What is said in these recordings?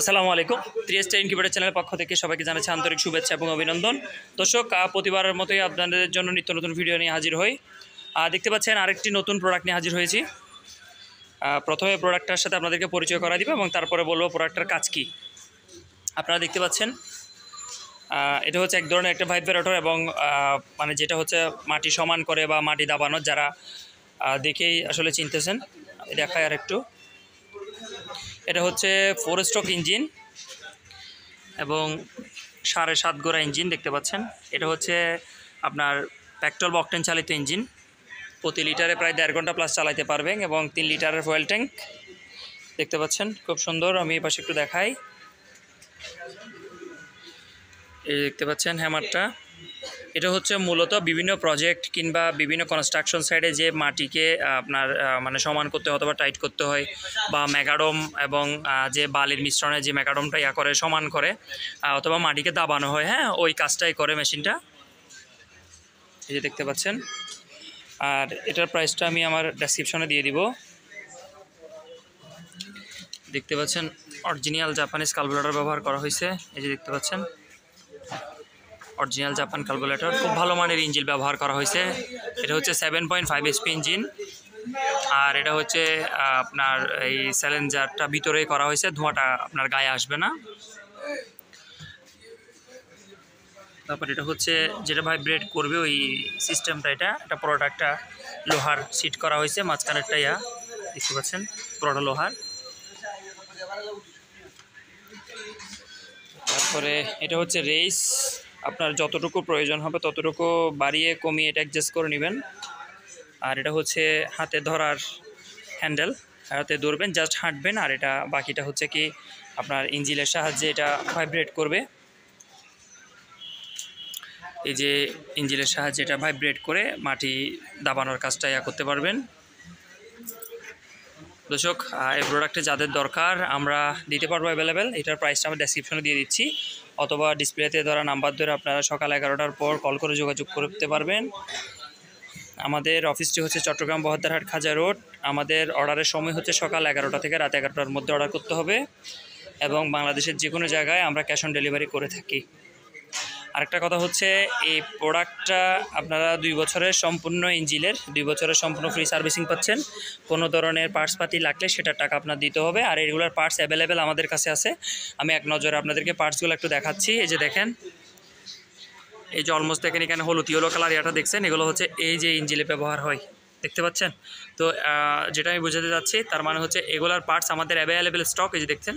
আসসালামু আলাইকুম time incubator চ্যানেলের পক্ষ থেকে সবাইকে জানাচ্ছি আন্তরিক শুভেচ্ছা এবং অভিনন্দন দর্শক প্রতিবারের মতোই আপনাদের জন্য নিত্য নতুন ভিডিও নিয়ে হাজির হই দেখতে পাচ্ছেন আরেকটি নতুন প্রোডাক্ট নিয়ে হাজির হয়েছি প্রথমে প্রোডাক্টটার সাথে আপনাদেরকে পরিচয় করা দিব এবং তারপরে বলবো প্রোডাক্টটার কাজ কী আপনারা দেখতে পাচ্ছেন এটা হচ্ছে এক ধরনের একটা ভাইব্রেটর এবং মানে যেটা হচ্ছে মাটি সমান করে বা মাটি দাবানোর যারা দেখেই আসলে চিনতেছেন দেখায় আর একটু এটা হচ্ছে ফোর স্ট্রোক ইঞ্জিন এবং সাড়ে সাত গোড়া ইঞ্জিন দেখতে পাচ্ছেন এটা হচ্ছে আপনার পেট্রোল বকটেন চালিত ইঞ্জিন প্রতি লিটারে প্রায় দেড় ঘন্টা প্লাস চালাইতে পারবেন এবং তিন লিটারের ফয়েল ট্যাঙ্ক দেখতে পাচ্ছেন খুব সুন্দর আমি এ পাশে একটু দেখাই এই দেখতে পাচ্ছেন হ্যামারটা এটা হচ্ছে মূলত বিভিন্ন প্রজেক্ট কিংবা বিভিন্ন কনস্ট্রাকশন সাইডে যে মাটিকে আপনার মানে সমান করতে হয় অথবা টাইট করতে হয় বা ম্যাকাডম এবং যে বালির মিশ্রণে যে ম্যাকাডমটা ইয়া করে সমান করে অথবা মাটিকে দাবানো হয় হ্যাঁ ওই কাজটাই করে মেশিনটা এই যে দেখতে পাচ্ছেন আর এটার প্রাইসটা আমি আমার ডেসক্রিপশনে দিয়ে দিব দেখতে পাচ্ছেন অরিজিনাল জাপানিজ কালকুলেটর ব্যবহার করা হয়েছে এই যে দেখতে পাচ্ছেন অরিজিনাল জাপান ক্যালকুলেটর খুব ভালো মানের ইঞ্জিন ব্যবহার করা হয়েছে এটা হচ্ছে seven point five SP engine আর এটা হচ্ছে আপনার এই স্যালেঞ্জারটা ভিতরে করা হয়েছে ধোঁয়াটা আপনার গায়ে আসবে না তারপর এটা হচ্ছে যেটা ভাইব্রেট করবে ওই সিস্টেমটা এটা এটা পুরোটা একটা লোহার সিট করা হয়েছে মাঝখানেরটা ইয়া দেখতে পাচ্ছেন পুরোটা লোহার তারপরে এটা হচ্ছে রেস আপনার যতটুকু প্রয়োজন হবে ততটুকু বাড়িয়ে কমিয়ে এটা অ্যাডজাস্ট করে নেবেন আর এটা হচ্ছে হাতে ধরার হ্যান্ডেল হাতে ধরবেন জাস্ট হাঁটবেন আর এটা বাকিটা হচ্ছে কি আপনার ইঞ্জিলের সাহায্যে এটা ভাইব্রেট করবে এই যে ইঞ্জিলের সাহায্যে এটা ভাইব্রেট করে মাটি দাবানোর কাজটা ইয়া করতে পারবেন দর্শক এই প্রোডাক্টে যাদের দরকার আমরা দিতে পারবো অ্যাভেলেবেল এটার প্রাইসটা আমরা ডেসক্রিপশনে দিয়ে দিচ্ছি অথবা ডিসপ্লেতে ধরা নাম্বার ধরে আপনারা সকাল এগারোটার পর কল করে যোগাযোগ করতে পারবেন আমাদের অফিসটি হচ্ছে চট্টগ্রাম বহদ্দারহাট খাজা রোড আমাদের অর্ডারের সময় হচ্ছে সকাল এগারোটা থেকে রাত এগারোটার মধ্যে অর্ডার করতে হবে এবং বাংলাদেশের যে কোনো জায়গায় আমরা ক্যাশ অন ডেলিভারি করে থাকি আরেকটা কথা হচ্ছে এই প্রোডাক্টটা আপনারা দুই বছরের সম্পূর্ণ ইঞ্জিলের দুই বছরের সম্পূর্ণ ফ্রি সার্ভিসিং পাচ্ছেন কোনো ধরনের পার্টসপাতি লাগলে সেটার টাকা আপনার দিতে হবে আর এগুলোর পার্টস অ্যাভেলেবেল আমাদের কাছে আছে আমি এক নজরে আপনাদেরকে পার্টসগুলো একটু দেখাচ্ছি এই যে দেখেন এই যে অলমোস্ট দেখেন এখানে হলুদ ইয়েলো কালার এটা দেখছেন এগুলো হচ্ছে এই যে ইঞ্জিলে ব্যবহার হয় দেখতে পাচ্ছেন তো যেটা আমি বোঝাতে যাচ্ছি তার মানে হচ্ছে এগুলার পার্টস আমাদের অ্যাভেলেবেল স্টক এই যে দেখছেন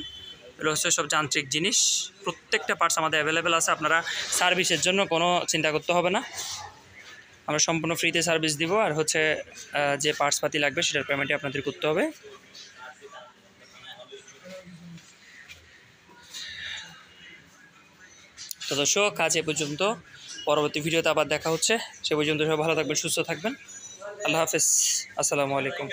রয়েছে হচ্ছে সব যান্ত্রিক জিনিস প্রত্যেকটা পার্টস আমাদের অ্যাভেলেবেল আছে আপনারা সার্ভিসের জন্য কোনো চিন্তা করতে হবে না আমরা সম্পূর্ণ ফ্রিতে সার্ভিস দিব আর হচ্ছে যে পার্টস পাতি লাগবে সেটার পেমেন্টে আপনাদের করতে হবে তো দর্শক আজ এ পর্যন্ত পরবর্তী ভিডিওতে আবার দেখা হচ্ছে সে পর্যন্ত সব ভালো থাকবেন সুস্থ থাকবেন আল্লাহ হাফেজ আসসালামু আলাইকুম